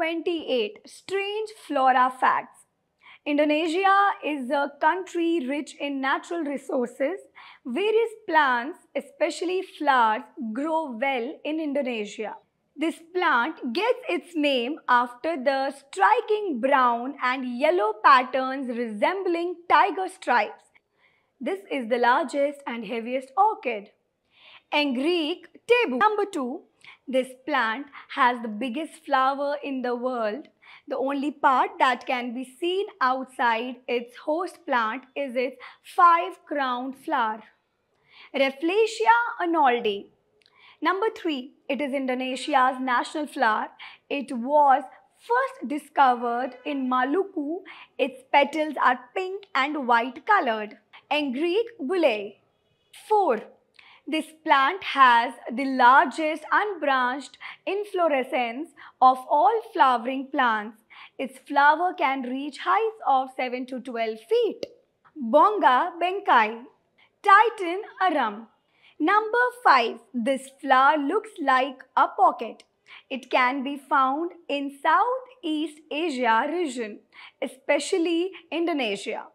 28 Strange Flora Facts. Indonesia is a country rich in natural resources. Various plants, especially flowers, grow well in Indonesia. This plant gets its name after the striking brown and yellow patterns resembling tiger stripes. This is the largest and heaviest orchid and Greek table. Number two, this plant has the biggest flower in the world. The only part that can be seen outside its host plant is its five-crowned flower, Rafflesia anoldae. Number three, it is Indonesia's national flower. It was first discovered in Maluku. Its petals are pink and white colored. And Greek bullae. 4. This plant has the largest unbranched inflorescence of all flowering plants. Its flower can reach heights of 7 to 12 feet. Bonga benkai, Titan arum. Number 5. This flower looks like a pocket. It can be found in Southeast Asia region, especially Indonesia.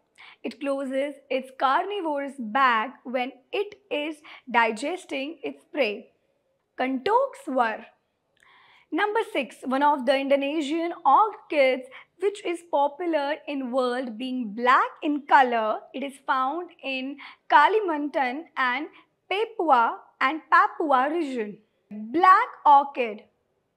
It closes its carnivorous bag when it is digesting its prey. Kantoks were Number 6. One of the Indonesian orchids which is popular in world being black in color. It is found in Kalimantan and Papua and Papua region. Black orchid